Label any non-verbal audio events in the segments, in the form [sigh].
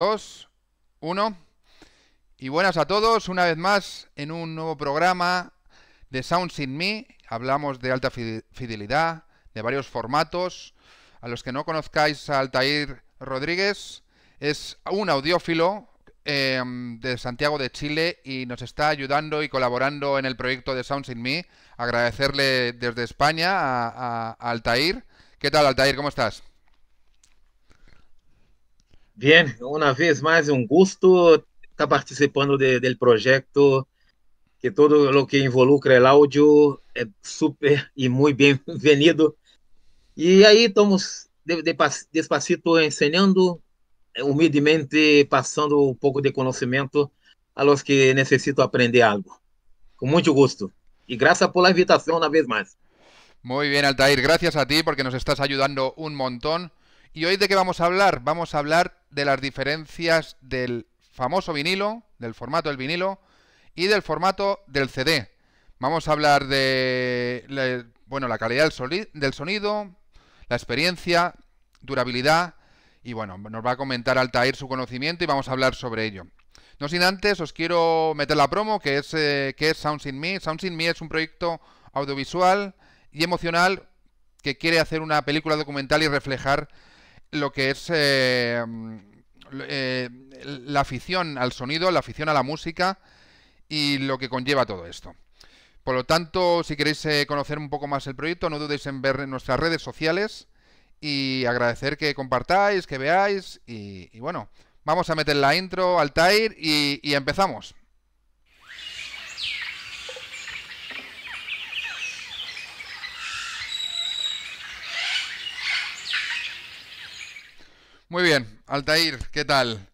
Dos, uno. Y buenas a todos, una vez más en un nuevo programa de Sounds in Me. Hablamos de alta fidelidad, de varios formatos. A los que no conozcáis a Altair Rodríguez, es un audiófilo em, de Santiago de Chile y nos está ayudando y colaborando en el proyecto de Sounds in Me. Agradecerle desde España a, a Altair. ¿Qué tal, Altair? ¿Cómo estás? Bien, uma vez mais, um gosto estar participando do projeto, que todo o que involucra o áudio é super e muito bem-vindo. [laughs] E aí estamos de, de, despacito ensinando, humildemente passando um pouco de conhecimento a los que necesito aprender algo. Com muito gosto. E graças pela invitação, uma vez mais. Muy bien, Altair. Gracias a ti porque nos estás ayudando un montón. ¿Y hoy de qué vamos a hablar? Vamos a hablar de las diferencias del famoso vinilo, del formato del vinilo, y del formato del CD. Vamos a hablar de, bueno, la calidad del, sonido, la experiencia, durabilidad, y bueno, nos va a comentar Altair su conocimiento y vamos a hablar sobre ello. No sin antes, os quiero meter la promo, que es, eh, que es Sounds in Me. Sounds in Me es un proyecto audiovisual y emocional que quiere hacer una película documental y reflejar lo que es eh, mm, eh, la afición al sonido, la afición a la música y lo que conlleva todo esto. Por lo tanto, si queréis eh, conocer un poco más el proyecto, no dudéis en ver nuestras redes sociales y agradecer que compartáis, que veáis y, bueno, vamos a meter la intro, al Tair y empezamos. Muy bien, Altair, ¿qué tal?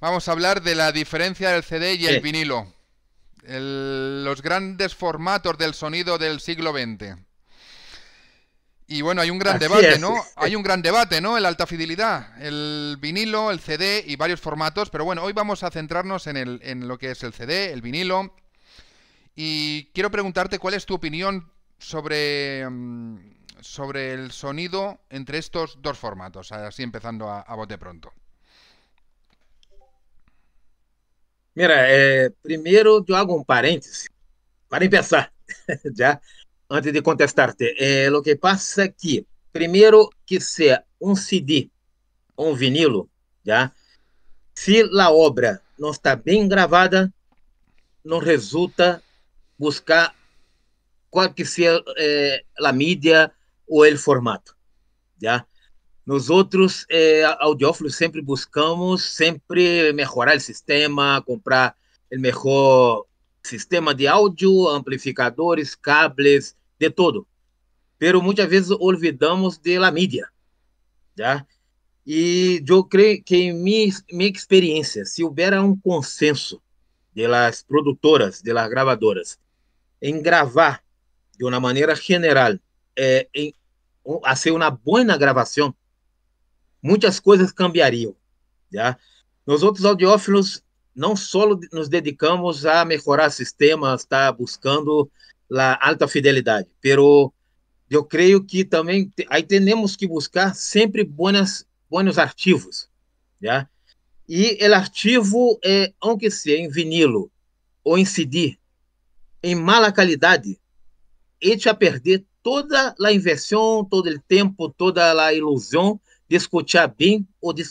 Vamos a hablar de la diferencia del CD y el vinilo. los grandes formatos del sonido del siglo XX. Y bueno, hay un gran debate, ¿no? Hay un gran debate, ¿no? El alta fidelidad, el vinilo, el CD y varios formatos, pero bueno, hoy vamos a centrarnos en, en lo que es el CD, el vinilo. Y quiero preguntarte cuál es tu opinión sobre, mm, sobre el sonido entre estos dos formatos, así empezando a, a bote pronto. Mira, eh, primero yo hago un paréntesis para empezar, [laughs] ya antes de contestarte. Eh, lo que pasa es que, primero que sea un CD, o un vinilo, ya si la obra no está bien grabada, no resulta buscar cuál que sea la eh, media, ou o formato, ¿ya? Nosotros, eh, audiófilos, sempre buscamos sempre melhorar o sistema, comprar o melhor sistema de áudio, amplificadores, cables, de tudo, Pero muitas vezes olvidamos de la mídia, já E eu creio que em minha, minha experiência, se houver um consenso das produtoras, das gravadoras, em gravar de uma maneira general eh, ser uma boa gravação, muitas coisas cambiariam. Já? Nós outros audiófilos não só nos dedicamos a melhorar sistemas, está buscando a alta fidelidade, pero eu creio que também aí temos que buscar sempre bons buenos arquivos, já? E o arquivo é, aunque seja em vinilo ou em CD, em mala qualidade, e a perder toda a inversão, todo o tempo, toda a ilusão de escutar bem ou de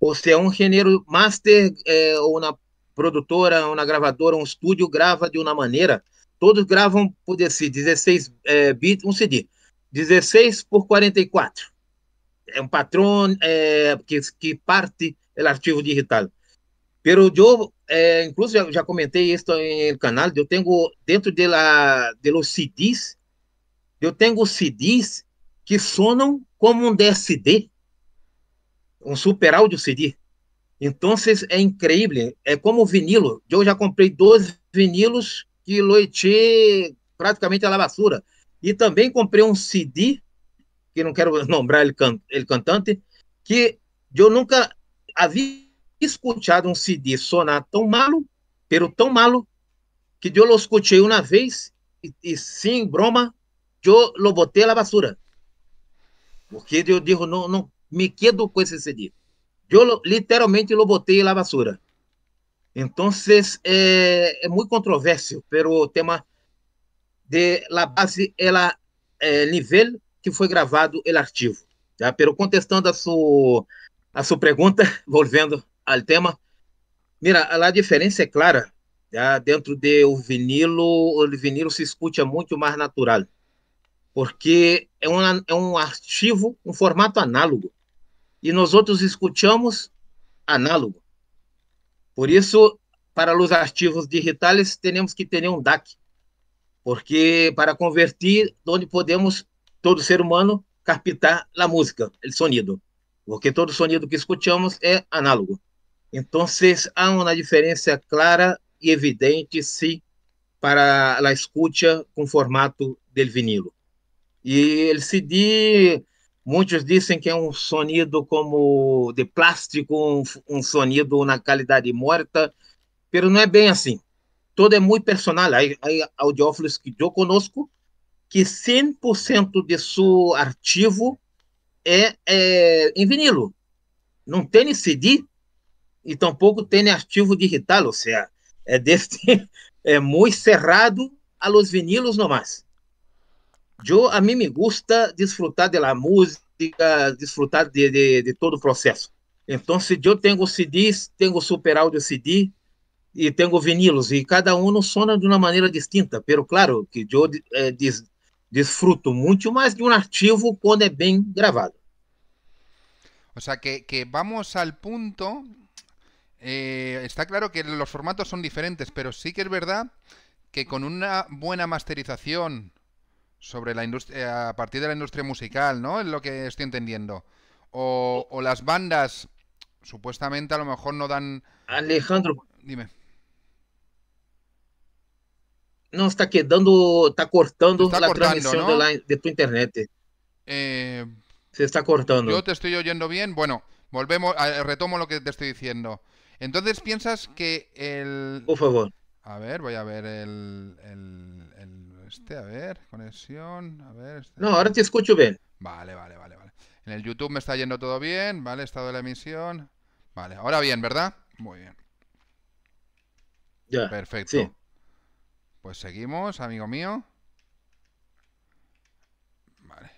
ou se é um engenheiro master é, ou na produtora, ou na gravadora, um estúdio grava de uma maneira, todos gravam, por esse 16 é, bits, um CD, 16 por 44. É um padrão é, que, que parte o arquivo digital. Pero yo, eh, incluso ya, ya, comenté esto en el canal, yo tengo dentro de, la, de los CDs, eu tenho CDs que sonam como um DSD, um super áudio CD. Então, é incrível. É como vinilo. Eu já comprei dois vinilos que loitei praticamente a lavassura. E também comprei um CD, que não quero nombrar ele, can ele cantante, que eu nunca havia Escutado um CD sonar tão malo, pero tão malo, que eu lo escutei uma vez e, e sem broma, eu lo botei na basura. Porque eu digo, não, não me quedo com esse CD. Eu literalmente lo botei na basura. Então, é, é muito controverso, pelo tema de la base, ela é, é, nível que foi gravado o arquivo. Tá? Pero contestando a sua a sua pergunta, [laughs] volvendo al tema. Mira, a diferença é clara. Já tá? dentro do vinilo, o vinilo se escuta muito mais natural, porque é um, é um arquivo, um formato análogo. E nós outros escutamos análogo. Por isso, para os arquivos digitais, temos que ter um DAC, porque para convertir, onde podemos, todo ser humano, captar a música, o sonido, porque todo sonido que escutamos é análogo. Então, há uma diferença clara e evidente sí, para a escuta com formato de vinilo. e el CD, muitos dizem que é um sonido como de plástico, um un sonido, na qualidade morta, mas não é bem assim. Todo é muito personal. Há audiófilos que eu conosco que 100% de seu arquivo é, é em en vinilo. Não tem CD e tampouco tem artigo digital, ou seja, é deste [laughs] é muito cerrado a los vinilos nomás. Eu, a mim me gusta desfrutar da música, desfrutar de, de, de, todo o processo. Então, se eu tenho CDs, tenho super áudio CD e tenho vinilos, e cada um sona de uma maneira distinta, pero claro que eu eh, é, des, desfruto muito mais de um arquivo quando é bem gravado. O sea que, que vamos ao ponto Eh, está claro que los formatos son diferentes, pero sí que es verdad que con una buena masterización sobre la industria eh, a partir de la industria musical, ¿no? Es lo que estoy entendiendo. O, las bandas supuestamente a lo mejor no dan. Alejandro. Dime. No, está quedando, está cortando la transmisión de, tu internet. Eh, Se está cortando. Yo te estoy oyendo bien. Bueno, volvemos, retomo lo que te estoy diciendo. Entonces piensas que el... Por favor. A ver, voy a ver el, este, a ver, conexión, a ver. Este. No, ahora te escucho bien. Vale, vale, vale, vale. En el YouTube me está yendo todo bien, vale, estado de la emisión. Vale, ahora bien, ¿verdad? Muy bien. Ya. Perfecto. Pues seguimos, amigo mío. Vale.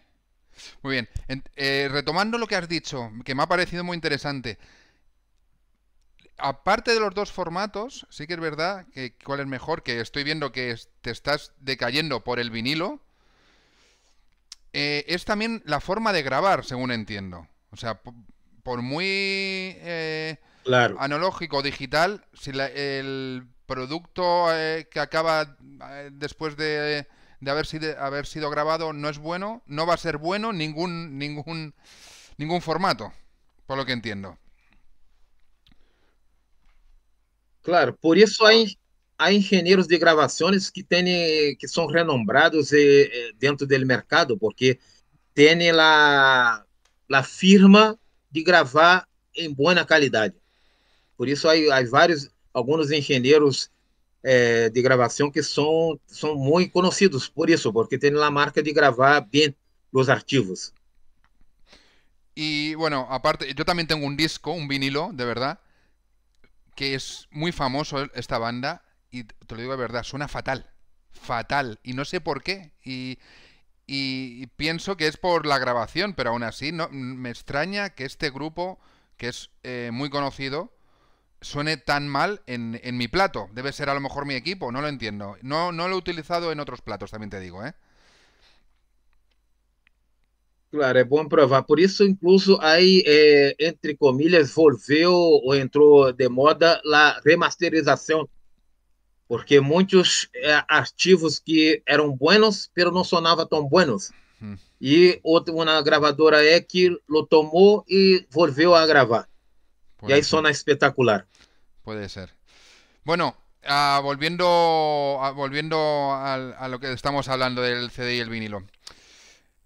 Muy bien. Eh, retomando lo que has dicho, que me ha parecido muy interesante aparte de los dos formatos, sí que es verdad que cuál es mejor, que estoy viendo que te estás decayendo por el vinilo. Eh, es también la forma de grabar, según entiendo. O sea, por muy eh, analógico digital, si el producto eh, que acaba después de, de haber, sido, haber sido grabado no es bueno, no va a ser bueno ningún, ningún, ningún formato, por lo que entiendo. Claro, por isso há, há engenheiros de gravações que têm, que são renombrados eh, eh, dentro do mercado, porque têm a, a firma de gravar em boa qualidade. Por isso há, há vários, alguns engenheiros eh, de gravação que são, são muito conhecidos por isso, porque têm a marca de gravar bem os arquivos. E, bueno, aparte, eu também tenho um disco, um vinilo, de verdade. que es muy famoso esta banda y te lo digo de verdad, suena fatal, fatal y no sé por qué y, pienso que es por la grabación, pero aún así no, me extraña que este grupo, que es eh, muy conocido, suene tan mal en, en, mi plato. Debe ser a lo mejor mi equipo, no lo entiendo. No, no lo he utilizado en otros platos, también te digo, ¿eh? Claro, é bom provar. Por isso, incluso, aí, é, entre comilhas, volveu ou entrou de moda a remasterização, porque muitos é, arquivos que eram buenos, pero não sonavam tão buenos. Hum. E outra, uma gravadora é que lo tomou e volveu a gravar. Pode e aí ser. sona espetacular. Pode ser. Bueno, ah, volviendo, ah, volviendo a, a, lo que estamos hablando del CD y el vinilo.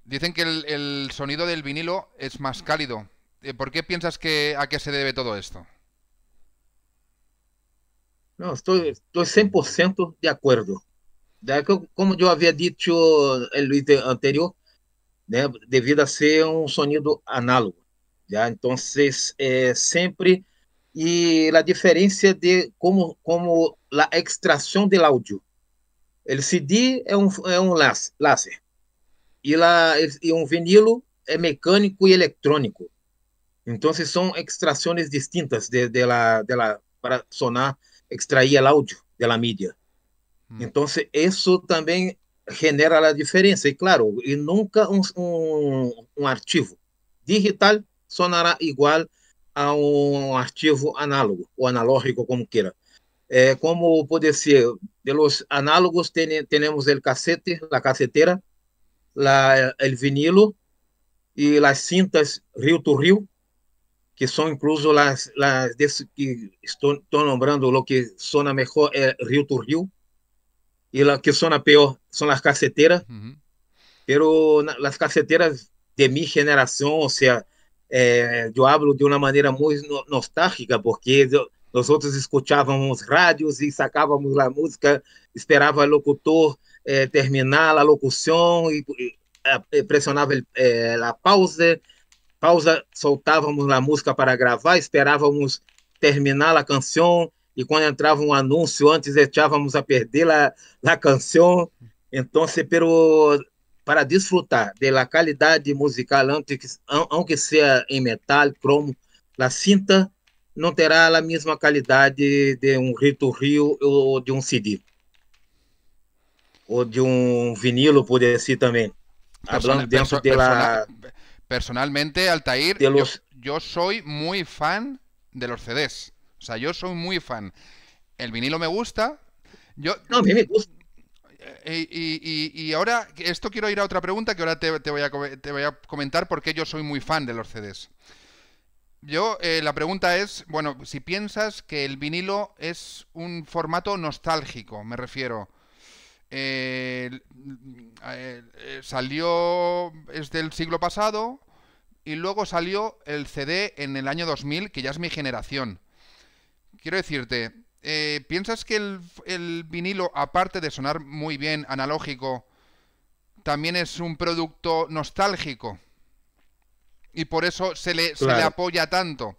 Dicen que el, sonido del vinilo es más cálido. Eh, ¿Por qué piensas que a qué se debe todo esto? No, estoy, estoy 100% de acuerdo. Como yo había dicho el vídeo anterior, debido a ser un sonido análogo. ¿ya? Entonces, eh, siempre... Y la diferencia de cómo la extracción del audio. El CD es un láser e, e um vinilo é mecânico e eletrônico. Então, são extrações distintas de, de de para sonar, extrair o áudio da mídia. Hum. Então, isso também genera a diferença. E claro, e nunca um, um, um arquivo digital sonará igual a um arquivo análogo ou analógico, como queira. É, como pode ser, de los análogos temos o cassete, a casseteira, lá, el vinilo e las cintas Rio to Rio, que são, incluso las, las desse que estou, estou nombrando lo que suena melhor é Rio to Rio, e o que suena pior são as caceteiras. Mas -huh. Uhum. pero las de minha geração, ou seja, é, eh, yo hablo de uma maneira muito no, nostálgica, porque nós outros escuchábamos radios e sacávamos a música, esperava o locutor eh, é, terminar a locução e, e pressionava é, a pausa, pausa, soltávamos a música para gravar, esperávamos terminar a canção e quando entrava um anúncio antes estávamos a perder la a canção. Então, pero, para desfrutar da qualidade musical, antes, aunque seja em metal, cromo, la cinta não terá a mesma qualidade de um Rito Rio ou de um CD. o de un vinilo, por decir también. Hablando de la... personalmente, Altair, yo, soy muy fan de los CDs. O sea, yo soy muy fan. El vinilo me gusta. Yo... No, me eh, eh, Y, ahora, esto quiero ir a otra pregunta que ahora te, voy a, te voy a comentar porque yo soy muy fan de los CDs. Yo, eh, la pregunta es, bueno, si piensas que el vinilo es un formato nostálgico, me refiero. Eh, salió, es del siglo pasado, y luego salió el CD en el año 2000, que ya es mi generación. Quiero decirte, eh, ¿piensas que el, vinilo, aparte de sonar muy bien analógico, también es un producto nostálgico? Y por eso se le, se le apoya tanto.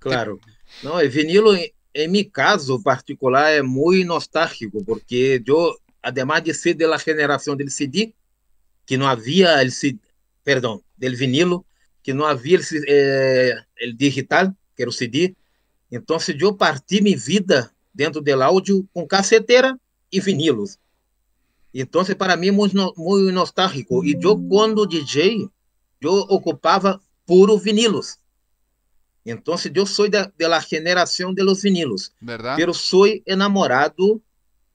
Claro. No, el vinilo Em mi caso particular é muito nostálgico porque eu, además de ser da geração do del CD, que não havia, perdão, CD, del vinilo, que não havia, o eh, digital, que era o CD. Então, eu parti minha vida dentro do áudio com caceteira e vinilos. Então, é para mim, é muito, muito nostálgico. E eu, quando DJ, eu ocupava puro vinilos. Então eu sou da de, de los vinilos, verdade? Eu sou enamorado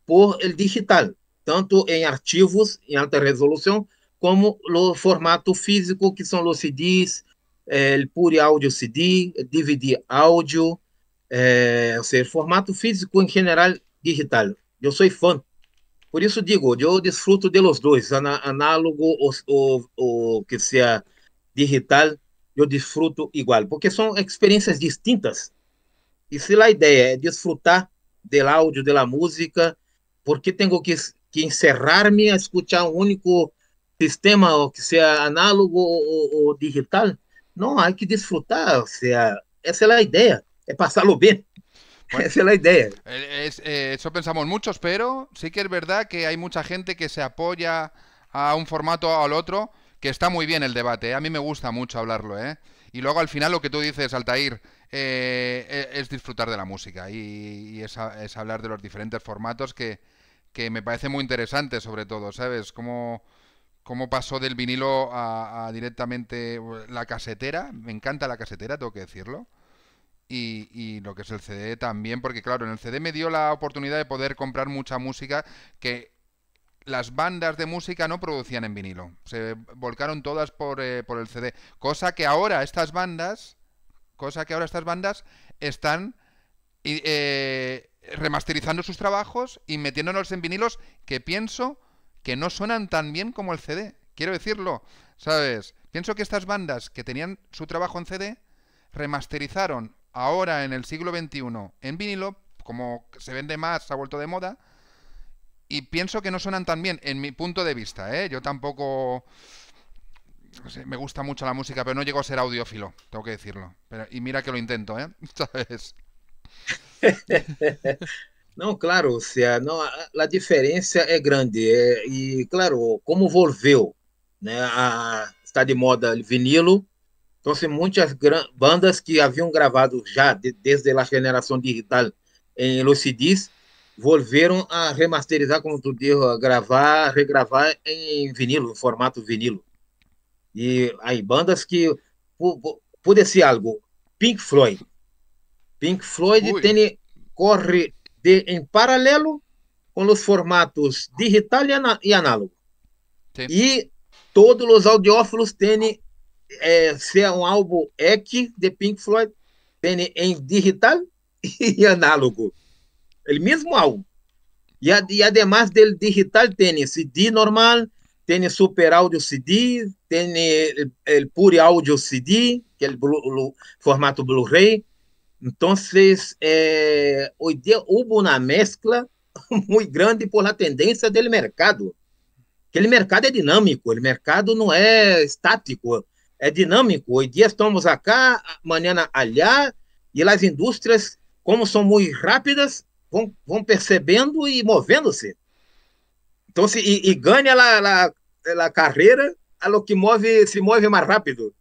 por el digital, tanto em arquivos em alta resolução como no eh, eh, formato físico que são os CDs, el Pure Audio CD, DVD audio, eh, seja, formato físico em geral digital. Eu sou fã. Por isso digo, eu desfruto de los dois, análogo ou, ou, ou que seja digital eu desfruto igual, porque são experiências distintas. E se a ideia é desfrutar do áudio, da música, porque tenho que, que encerrar-me a escutar um único sistema, ou que seja análogo ou, ou digital? Não, há que desfrutar, ou seja, essa é a ideia, é passá-lo bem. Bueno, Esa es é la idea. Es, é, eh, é, eso pensamos muchos, pero sí que es verdad que hay mucha gente que se apoya a un formato o al otro que está muy bien el debate, ¿eh? a mí me gusta mucho hablarlo, ¿eh? Y luego al final lo que tú dices, Altair, eh, eh, es disfrutar de la música y, es, hablar de los diferentes formatos que, que, me parece muy interesante sobre todo, ¿sabes? Cómo, cómo pasó del vinilo a, directamente la casetera, me encanta la casetera, tengo que decirlo. Y, y, lo que es el CD también, porque claro, en el CD me dio la oportunidad de poder comprar mucha música que las bandas de música no producían en vinilo. Se volcaron todas por, eh, el CD. Cosa que ahora estas bandas. Cosa que ahora estas bandas están eh, remasterizando sus trabajos y metiéndonos en vinilos que pienso que no suenan tan bien como el CD. Quiero decirlo, ¿sabes? Pienso que estas bandas que tenían su trabajo en CD remasterizaron ahora en el siglo XXI en vinilo, como se vende más, ha vuelto de moda, y pienso que no suenan tan bien, en mi punto de vista, ¿eh? Yo tampoco... No sé, me gusta mucho la música, pero no llego a ser audiófilo, tengo que decirlo. Pero, y mira que lo intento, ¿eh? [laughs] ¿Sabes? [laughs] No, claro, o sea, no la diferencia grande. Y e, claro, como volvió né, a, estar de moda el vinilo, Entonces, muchas bandas que habían grabado ya desde la generación digital em los CD's, volveram a remasterizar, como tu deu, a gravar, regravar em vinilo, em formato vinilo. E aí, bandas que. Pode ser algo. Pink Floyd. Pink Floyd tem, corre de, em paralelo com os formatos digital e, análogo. E todos os audiófilos têm. É, se é um álbum EC de Pink Floyd, tem em digital [laughs] e análogo mesmo é mismo e e y además del digital, tiene CD normal, tem Super áudio CD, tem o Pure áudio CD, que é o formato Blu-ray. então eh, é, hoy dia houve uma mescla [laughs] muito grande por a tendência do mercado. Aquele mercado é dinâmico, o mercado não é estático, é dinâmico. Hoje dia estamos acá, amanhã allá, e as indústrias, como são muito rápidas, vão, vão percebendo e movendo-se. Então, se, e, e ganha a, lo que move, se mueve más rápido.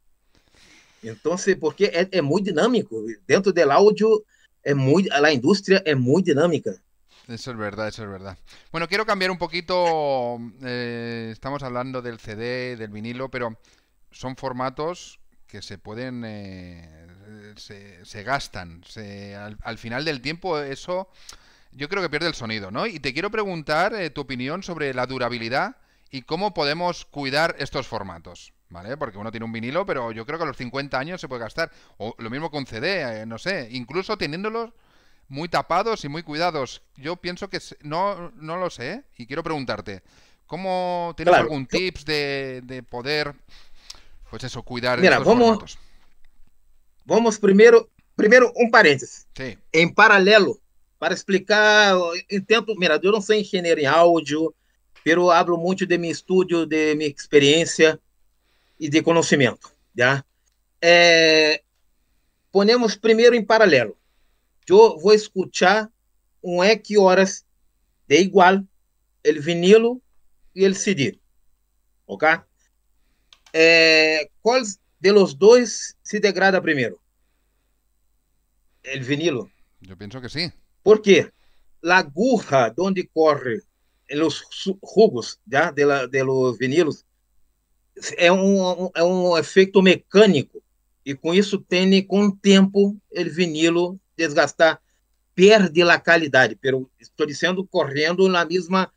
...entonces porque es muy dinámico... Dentro del audio... é muito, a indústria é muito dinâmica. Eso es verdad, eso es verdad. Bueno, quiero cambiar un poquito. Eh, estamos hablando del CD, del vinilo, pero son formatos que se pueden. Eh, se, gastan. al, final del tiempo, eso yo creo que pierde el sonido, ¿no? Y te quiero preguntar eh, tu opinión sobre la durabilidad y cómo podemos cuidar estos formatos, ¿vale? Porque uno tiene un vinilo, pero yo creo que a los 50 años se puede gastar. O lo mismo con CD, eh, no sé, incluso teniéndolos muy tapados y muy cuidados. Yo pienso que no, lo sé y quiero preguntarte, ¿cómo tienes algún tips de, poder, pues eso, cuidar Mira, estos vamos, formatos? Vamos primero, primero un paréntesis. Sí. En paralelo para explicar, intento, mira, eu não sou engenheiro em áudio, pero hablo muito de meu estúdio, de minha experiência e de conhecimento, já. Tá? É, ponemos primeiro em paralelo. Eu vou escutar um X horas de igual, ele vinilo e ele CD, ok? É, qual de los dois se degrada primeiro? El vinilo. Eu penso que sim. Porque la aguja donde corre los jugos ya, de, la, de los vinilos é um, é um efeito mecânico e com isso tem com o tempo o vinilo desgastar perde a qualidade pero estou dizendo correndo na mesma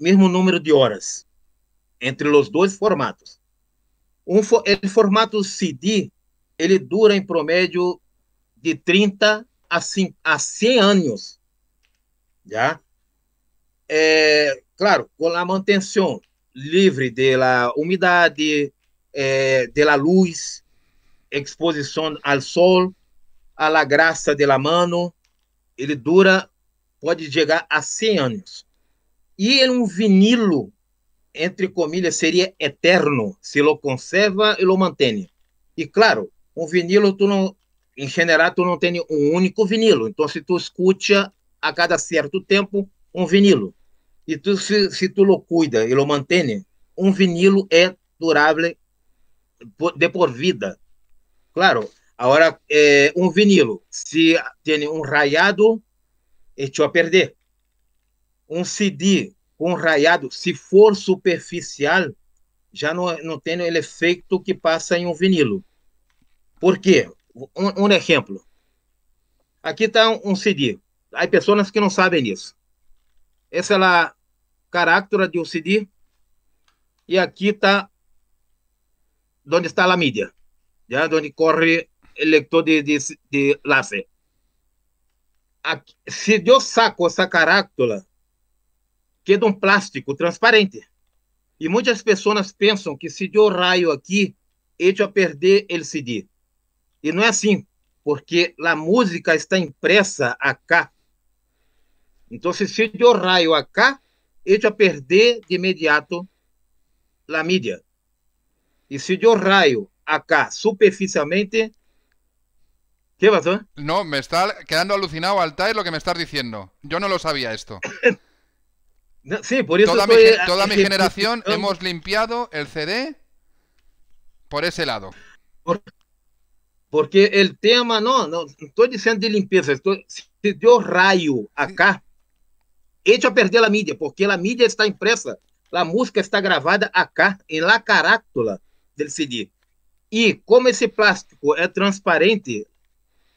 mesmo número de horas entre os dois formatos um o formato CD ele dura em promédio de 30 assim, há 100 anos. já é claro, com a manutenção livre da umidade, eh, é, da luz, exposição ao sol, à graça de la mano, ele dura, pode chegar a 100 anos. E é um vinilo, entre comillas, seria eterno, se lo conserva e lo mantém. E claro, um vinilo tu não em geral, tu não tem um único vinilo. Então, se tu escuta a cada certo tempo um vinilo, e tu, se, se tu lo cuida e lo mantém, um vinilo é durável de por vida. Claro, agora, é, um vinilo, se tem um raiado, te a perder. Um CD com raiado, se for superficial, já não, é, não tem o efeito que passa em um vinilo. Por quê? um, um exemplo. Aqui está um, um, CD. Há pessoas que não sabem disso Essa é a característica de um CD. E aqui está onde está a mídia, já onde corre o leitor de, de, de láser. Aqui, se eu saco essa carátula, queda um plástico transparente. E muitas pessoas pensam que se eu raio aqui, eu a perder o CD. Y e no es así, porque la música está impresa acá. Entonces, si yo rayo acá, ella já perder de inmediato la media. Y e si yo rayo acá superficialmente, ¿Qué pasó? Eh? No, me está quedando alucinado, Altair, lo que me estás diciendo. Yo no lo sabía esto. [coughs] sí, por eso. Toda, mi, eh, eh, generación hemos limpiado el CD por ese lado. porque o tema, não não estou dizendo de limpeza, estoy, se deu raio acá, echa a perder a mídia, porque a mídia está impressa, a música está gravada acá, em la carátula do CD. E como esse plástico é transparente,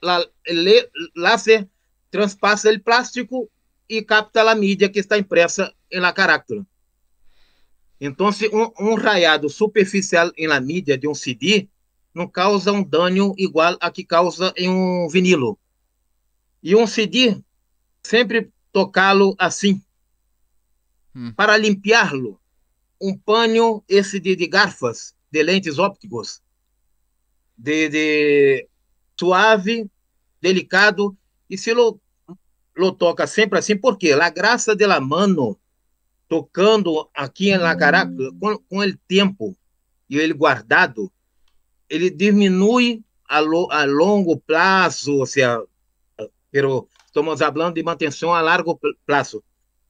lá se transpassa o plástico e capta a mídia que está impressa em la carátula. Então, um, um raiado superficial em la mídia de um CD não causa um dano igual a que causa em um vinilo. E um CD, sempre tocá-lo assim. Hum. Para limpiá-lo, um pano esse de, de, garfas, de lentes ópticos, de, de suave, delicado, e se lo, lo toca sempre assim, porque a graça de la mano, tocando aqui em La Caracas, hum. com, com o tempo e ele guardado, ele diminui a, lo, a longo prazo, ou seja, pero estamos falando de manutenção a largo prazo.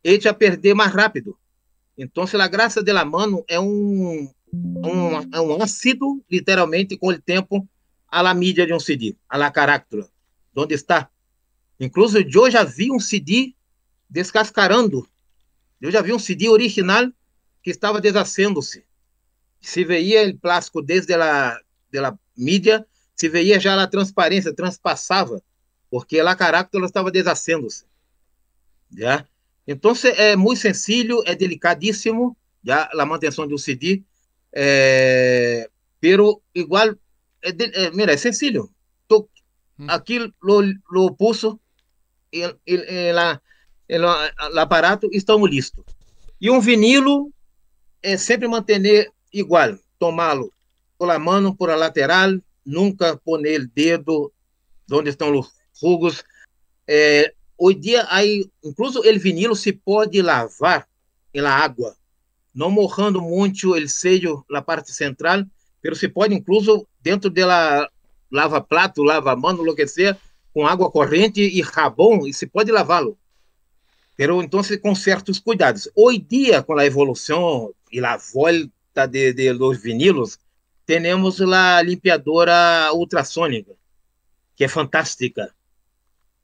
Ele a perder mais rápido. Então, se a graça de la mano é um, um, é um ácido, literalmente, com o tempo, a la mídia de um CD, a la carátula, onde está. Incluso eu já vi um CD descascarando. Eu já vi um CD original que estava desacendo-se. Se veia o plástico desde a pela mídia, se veia já a transparência, transpassava, porque lá Caracas estava desacendo-se. Já? Então, é muito sencillo, é delicadíssimo, já, a manutenção de um CD, é, pero igual, é, é, mira, é sencillo. Tô, hum. Aqui lo, lo puso, el, el, el, aparato, estamos listos. E um vinilo é sempre manter igual, tomá-lo com a mão por a lateral, nunca pôr o dedo onde estão os rugos. É, hoje dia, aí, incluso o vinilo se pode lavar na água, não morrendo muito o sello na parte central, mas se pode, incluso, dentro dela lava plato, lava mano, lo que com água corrente e rabão, e se pode lavá-lo. Pero, então, com certos cuidados. Hoje dia, com a evolução e a volta de, de, dos vinilos, temos a limpiadora ultrassônica, que é fantástica.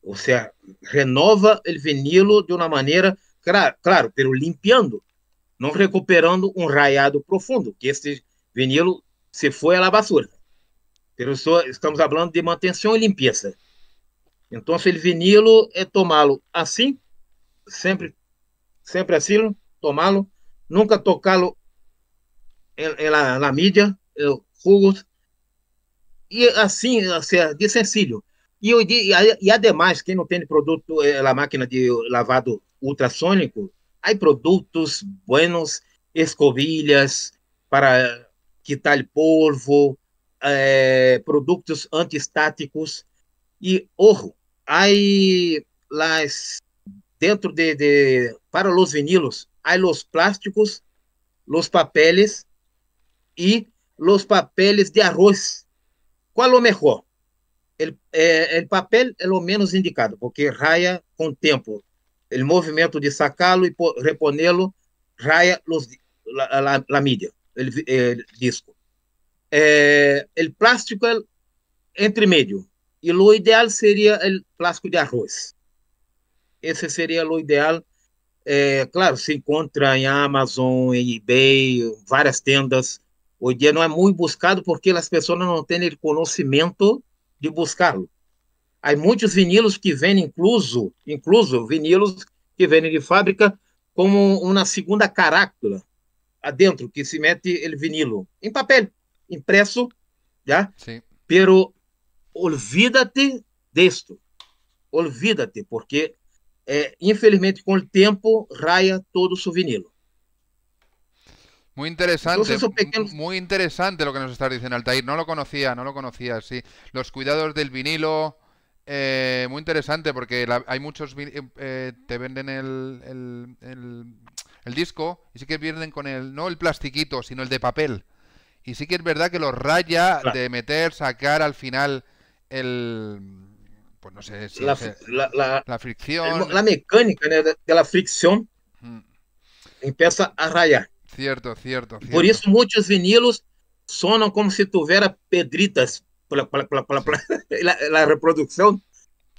você renova o vinilo de uma maneira, claro, claro, pero limpiando, não recuperando um raiado profundo, que esse vinilo se foi à basura. Pero estamos falando de manutenção e limpeza. Então, se o vinilo é tomá-lo assim, sempre, sempre assim, tomá-lo, nunca tocá-lo na mídia, rugos e assim o assim, de sencillo. E, e, e ademais, quem não tem produto, é, a máquina de lavado ultrassônico, há produtos buenos, escovilhas para quitar polvo, é, produtos antiestáticos e ouro. Aí, las, dentro de, de, para os vinilos, há os plásticos, os papéis e los papeles de arroz. Qual o melhor? Ele, é, o papel é o menos indicado, porque raia com o tempo. O movimento de sacá-lo e reponê-lo raia los, la, la, la mídia, o disco. É, o plástico é entre meio. E o ideal seria o plástico de arroz. Esse seria o ideal. É, claro, se encontra em Amazon, em eBay, várias tendas Hoje dia não é muito buscado porque as pessoas não têm o conhecimento de buscá-lo. Há muitos vinilos que vêm, incluso, incluso vinilos que vêm de fábrica como uma segunda carátula adentro que se mete o vinilo em papel impresso, já? Sim. Pero olvida-te disto. Olvida-te, porque é, infelizmente com o tempo raia todo o vinilo. Muy interesante, muy interesante lo que nos está diciendo, Altair. No lo conocía, no lo conocía, sí. Los cuidados del vinilo, eh, muy interesante porque hay muchos, eh, eh, te venden el, disco y sí que pierden con el, no el plastiquito, sino el de papel. Y sí que es verdad que los raya de meter, sacar al final el... Pues no sé, si la, la, fricción. La mecánica de, la fricción mm. empieza a rayar. Cierto, cierto, cierto. Por isso muitos vinilos sonam como se tivesse pedritas pela, [laughs] reprodução.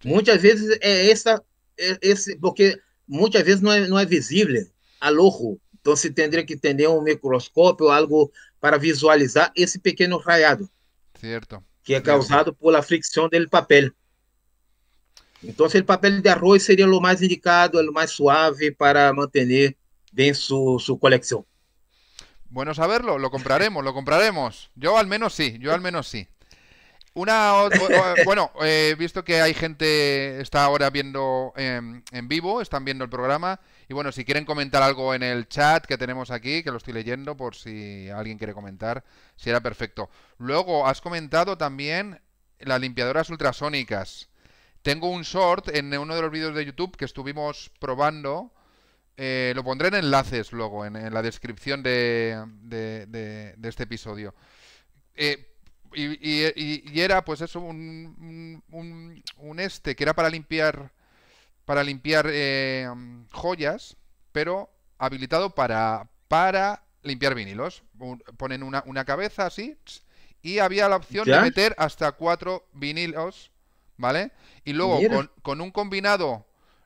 Muitas vezes é essa, é esse, porque muitas vezes não é, não é visível a louco. Então se teria que ter um microscópio, algo para visualizar esse pequeno raiado. Certo. Que é causado pela fricção do papel. Então, o papel de arroz seria o mais indicado, é o mais suave para manter bem sua coleção. Bueno saberlo, lo compraremos, lo compraremos. Yo al menos sí, yo al menos sí. Una, bueno, he visto que hay gente está ahora viendo em, en vivo, están viendo el programa y bueno, si quieren comentar algo en el chat que tenemos aquí, que lo estoy leyendo por si alguien quiere comentar, si era perfecto. Luego has comentado también las limpiadoras ultrasónicas. Tengo un short en uno de los vídeos de YouTube que estuvimos probando eh, lo pondré en enlaces luego, en, la descripción de, de, este episodio. Eh, y, era pues eso, un, este, que era para limpiar, para limpiar eh, joyas, pero habilitado para, para limpiar vinilos. ponen una, cabeza así y había la opción de meter hasta cuatro vinilos, ¿vale? Y luego con un combinado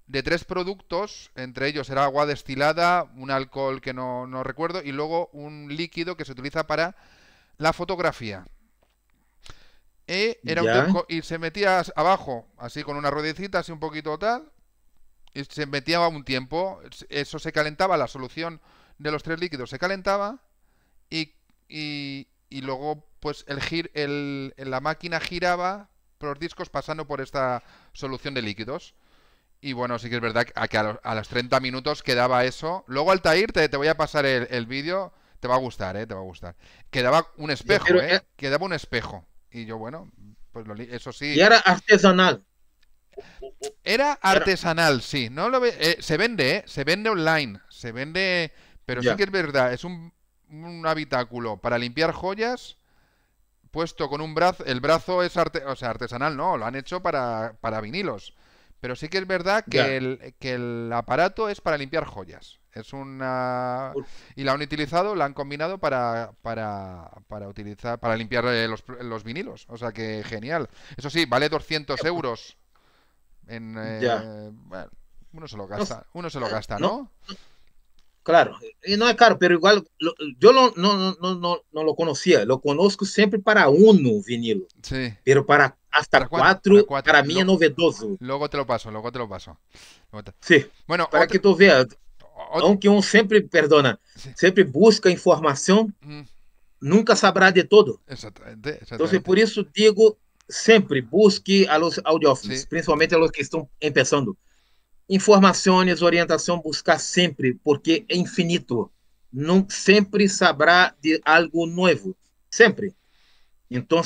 de tres productos, entre ellos era agua destilada, un alcohol que no, recuerdo, y luego un líquido que se utiliza para la fotografía. E era y se metía abajo, así con una ruedecita, así un poquito tal, y se metía un tiempo, eso se calentaba, la solución de los tres líquidos se calentaba, y, luego pues el, gir, la máquina giraba por los discos pasando por esta solución de líquidos. Y bueno, sí que es verdad que a, los, a los 30 minutos quedaba eso. Luego, Altair, te, te voy a pasar el, vídeo. Te va a gustar, ¿eh? Te va a gustar. Quedaba un espejo, ¿eh? Quedaba un espejo. Y yo, bueno, pues eso sí. Y era artesanal. Era artesanal, sí. No lo eh, se vende, ¿eh? Se vende online. Se vende. Pero sí que es verdad. Es un, un habitáculo para limpiar joyas puesto con un brazo. El brazo es arte, o sea, artesanal, no. Lo han hecho para, para vinilos. Pero sí que es verdad que el, aparato es para limpiar joyas. Es una. Y la han utilizado, la han combinado para, para, para utilizar, para limpiar eh, los, los, vinilos. O sea que genial. Eso sí, vale 200 euros. En, eh, bueno, uno se lo gasta, uno se lo gasta, ¿no? no Claro, E não é caro, pero igual não, não, não, não, não, não lo conhecia. lo conozco sempre para uno vinilo. Sí. Pero para hasta para cuatro, para, cuatro, para novedoso. Logo te lo paso, logo te lo paso. Te... Sí. Bueno, para que estou vendo, otro... aunque um sempre, perdona, sí. busca informação, mm. nunca sabrá de todo. Exatamente. Então, por isso digo, sempre busque a los audiófilos, sí. principalmente a los que estão começando. Informações, orientação, buscar sempre, porque é infinito. Não, sempre sabrá de algo novo. Sempre. Então,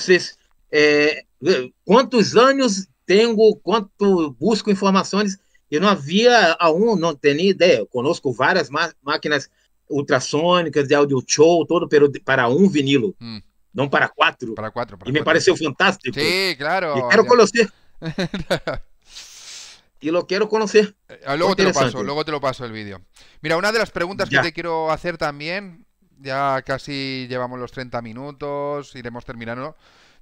é, eh, quantos anos tenho, quanto busco informações, eu não havia a um, não tenho ideia. Conosco várias máquinas ultrassônicas de audio show, todo para um vinilo, hum. Mm. não para quatro. Para quatro, para E quatro. me pareceu fantástico. Sim, claro. E quero conhecer. [laughs] Y lo quiero conocer. Eh, ah, luego te lo paso, luego te lo paso el vídeo. Mira, una de las preguntas que te quiero hacer también, ya casi llevamos los 30 minutos, iremos terminando,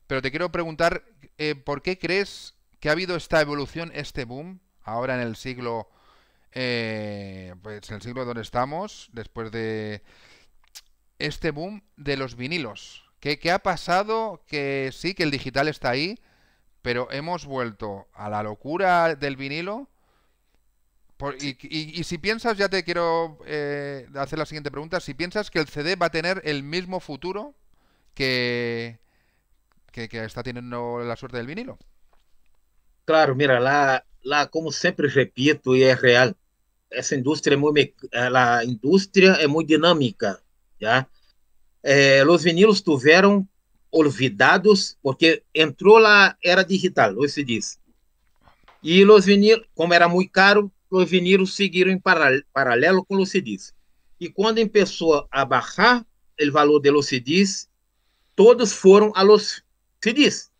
pero te quiero preguntar, eh, ¿por qué crees que ha habido esta evolución, este boom, ahora en el siglo, eh, pues en el siglo donde estamos, después de este boom de los vinilos? ¿Qué, ¿Qué ha pasado? Que sí, que el digital está ahí, pero hemos vuelto a la locura del vinilo. y, si piensas, ya te quiero eh, hacer la siguiente pregunta, si piensas que el CD va a tener el mismo futuro que, que, está teniendo la suerte del vinilo. Claro, mira, la, la, como siempre repito y e es real, esa industria muy, la industria es muy dinámica, ¿ya? Eh, los vinilos tuvieron olvidados porque entrou lá era digital, hoy se E os vinilos, como era muito caro, os vinilos seguiram em paralelo com os CDs. E quando começou a baixar o valor de los CDs, todos foram a los CDs.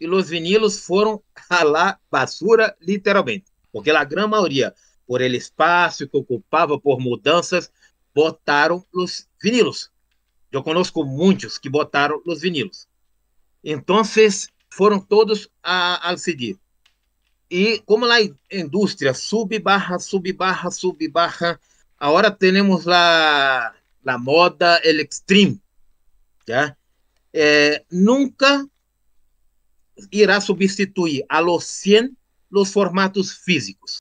E os vinilos foram a la basura, literalmente. Porque a grande maioria, por ele espaço que ocupava, por mudanças, botaram os vinilos. Eu conosco muitos que botaram os vinilos. Então, foram todos a, a seguir. E como lá indústria sub barra, sub barra, sub barra, agora temos lá a moda el extreme, tá? É, nunca irá substituir a los 100 os formatos físicos.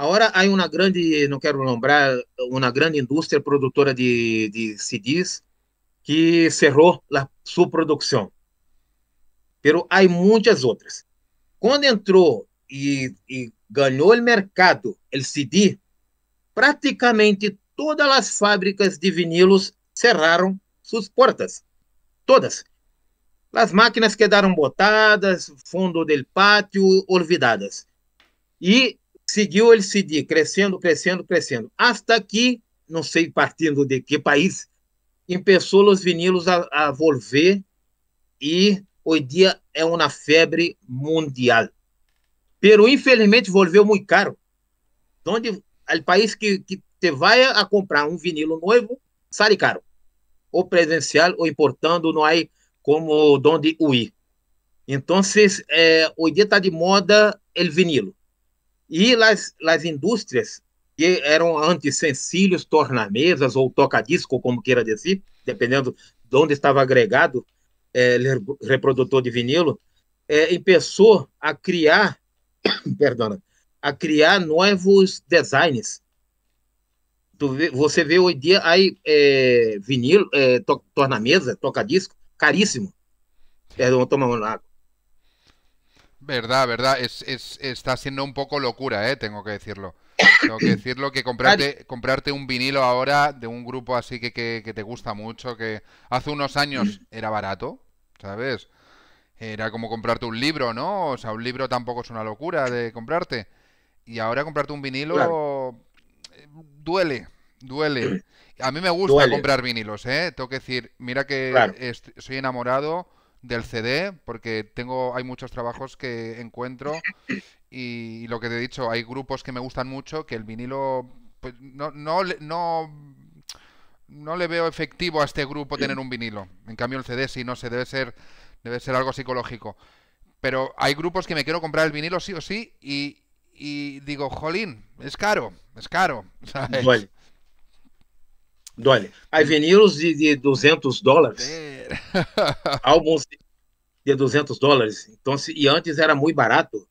Agora, há uma grande, não quero lembrar, uma grande indústria produtora de, de CDs que cerrou a sua produção. Pero há muitas outras. Quando entrou e, e ganhou o mercado, o CD, praticamente todas as fábricas de vinilos cerraram suas portas. Todas. As máquinas quedaram botadas, fundo do pátio, olvidadas. E seguiu ele seguir, crescendo, crescendo, crescendo. Hasta que, não sei partindo de que país, começou os vinilos a, a volver e hoje dia é uma febre mundial. Pero, infelizmente, volveu muito caro. Onde o país que, que te vai a comprar um vinilo novo, sai caro. Ou presencial, ou importando, não há como onde ir. Então, eh, hoje dia está de moda o vinilo e as, as indústrias que eram antes sencillos, tornamesas ou toca-disco, como queira dizer, dependendo de onde estava agregado é, reprodutor de vinilo, é, começou a criar, [coughs] perdona, a criar novos designs. Vê, você vê hoje em dia aí é, vinil, é, to, tornamesa, toca-disco, caríssimo. Perdão, toma uma água. Verdad, verdad. Es, está siendo un poco locura, ¿eh? tengo que decirlo. Tengo que [coughs] decirlo que comprarte, comprarte un vinilo ahora de un grupo así que, que, te gusta mucho, que hace unos años [coughs] era barato, ¿sabes? Era como comprarte un libro, ¿no? O sea, un libro tampoco es una locura de comprarte. Y ahora comprarte un vinilo eh, duele, duele. [coughs] A mí me gusta comprar vinilos, ¿eh? Tengo que decir, mira que soy enamorado del CD, porque tengo, hay muchos trabajos que encuentro y, lo que te he dicho, hay grupos que me gustan mucho, que el vinilo, pues no, no, no, no le veo efectivo a este grupo tener un vinilo. En cambio el CD sí, no sé, debe ser, debe ser algo psicológico. Pero hay grupos que me quiero comprar el vinilo sí o sí y, y digo, jolín, es caro, es caro. [laughs] ¿sabes? Duele. Duele. Hay vinilos de, de 200 dólares. brincadeira. [laughs] álbuns de 200 dólares. Então, se, e antes era muito barato.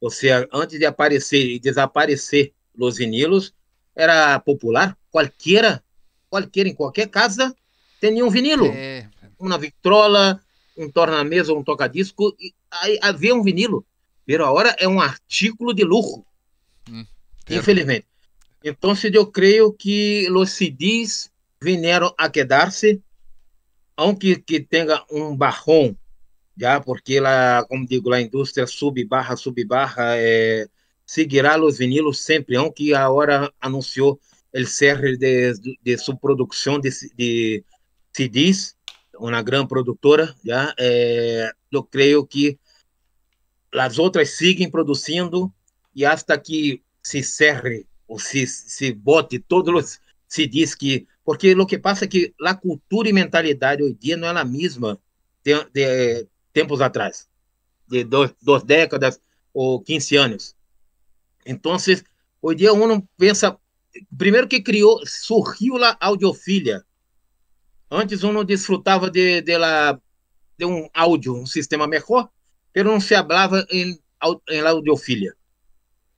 Ou seja, antes de aparecer e desaparecer os vinilos, era popular. Qualquer, qualquer em qualquer casa, tinha um vinilo. É. Uma vitrola, um tornamesa, um tocadisco. aí havia um vinilo. Mas agora é um artículo de luxo. Hum, infelizmente. Então, eu creio que os CDs vieram a quedar-se aunque que tenha um barrom, já porque lá, como digo, a indústria sub barra, sub barra, é, seguirá os vinilos sempre, aunque hora anunciou o cerre de, de subprodução de, de CDs, uma grande produtora, já, é, eu creio que as outras seguem produzindo e até que se cerre ou se, se bote todos os CDs que porque o que passa é que a cultura e mentalidade hoje em dia não é a mesma de, de, eh, tempos atrás, de dois, duas décadas ou 15 anos. Então, hoje em dia, um não pensa. Primeiro que criou, surgiu a audiofilia. Antes, um não desfrutava de, de, la, de um áudio, um sistema melhor, mas não se falava em, em audiofilia.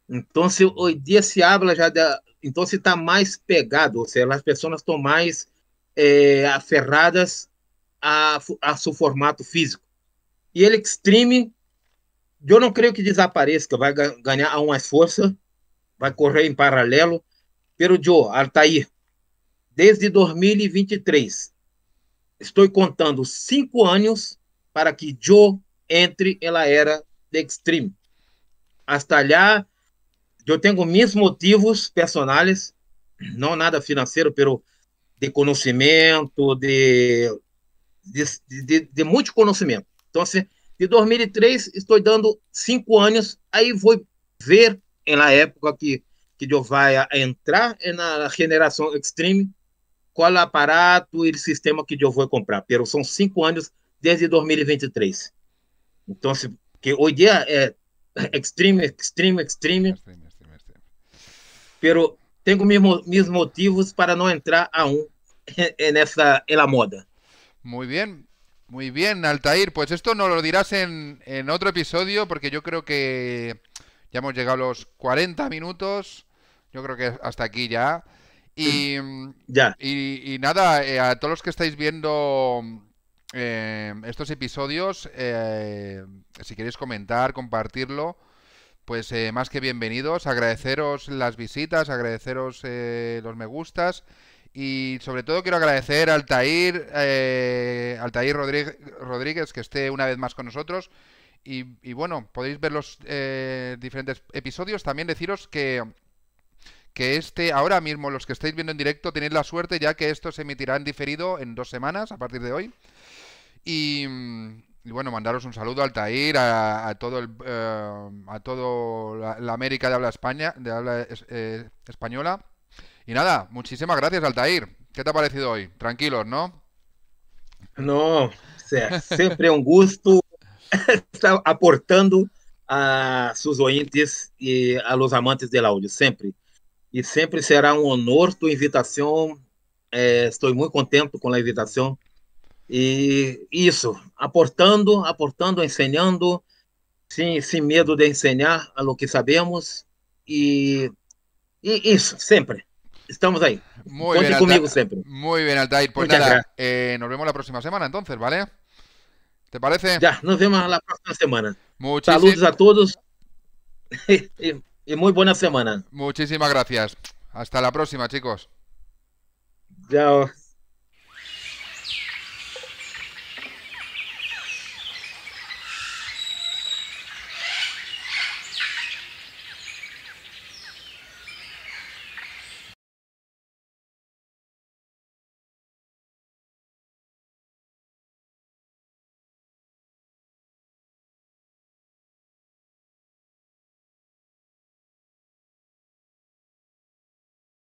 Então, se, hoje em dia se habla já da então, se está mais pegado, ou seja, as pessoas estão mais é, aferradas a, a seu formato físico. E ele extreme, eu não creio que desapareça, vai ganhar a mais força, vai correr em paralelo. Pero, Joe, Altair, desde 2023, estou contando cinco anos para que Joe entre na era de extreme. Hasta eu tenho meus motivos personais, não nada financeiro, pelo de conhecimento, de de, de, de, muito conhecimento. Então, assim, de 2003, estou dando cinco anos, aí vou ver, na época que, que eu vai entrar na generação extreme, qual aparato e sistema que eu vou comprar. Pero são cinco anos desde 2023. Então, se, assim, que hoje dia é extreme, extreme, extreme. extreme. pero tengo mis motivos para no entrar aún en, esa, en la moda. Muy bien, muy bien, Altair. Pues esto nos lo dirás en, en otro episodio, porque yo creo que ya hemos llegado a los 40 minutos. Yo creo que hasta aquí ya. Y, ya. y, nada, eh, a todos los que estáis viendo eh, estos episodios, eh, si queréis comentar, compartirlo pues eh, más que bienvenidos, agradeceros las visitas, agradeceros eh, los me gustas y sobre todo quiero agradecer al Tair eh, Tair Rodríguez, que esté una vez más con nosotros. Y, bueno, podéis ver los eh, diferentes episodios. También deciros que, que este, ahora mismo los que estáis viendo en directo, tenéis la suerte ya que esto se emitirá en diferido en dos semanas a partir de hoy. Y, y bueno, mandaros un saludo al Tair, a, a, todo el, eh, a todo la, América de habla España, de habla eh, española. Y nada, muchísimas gracias Altair. ¿Qué te ha parecido hoy? Tranquilos, ¿no? No, o sea, siempre un gusto [laughs] estar aportando a sus oyentes y a los amantes del audio, siempre. Y siempre será un honor tu invitación. Eh, estoy muy contento con la invitación y e eso, aportando, aportando, enseñando sin sem medo de enseñar a lo que sabemos. y e, e isso, Estamos ahí. Muy bien, conmigo siempre. Muy bien, Altair. Pues nada, eh, nos vemos la próxima semana entonces, ¿vale? ¿Te parece? Ya, nos vemos la próxima semana. Saludos a todos [laughs] y, y muy buena semana. Muchísimas gracias. Hasta la próxima, chicos. Chao.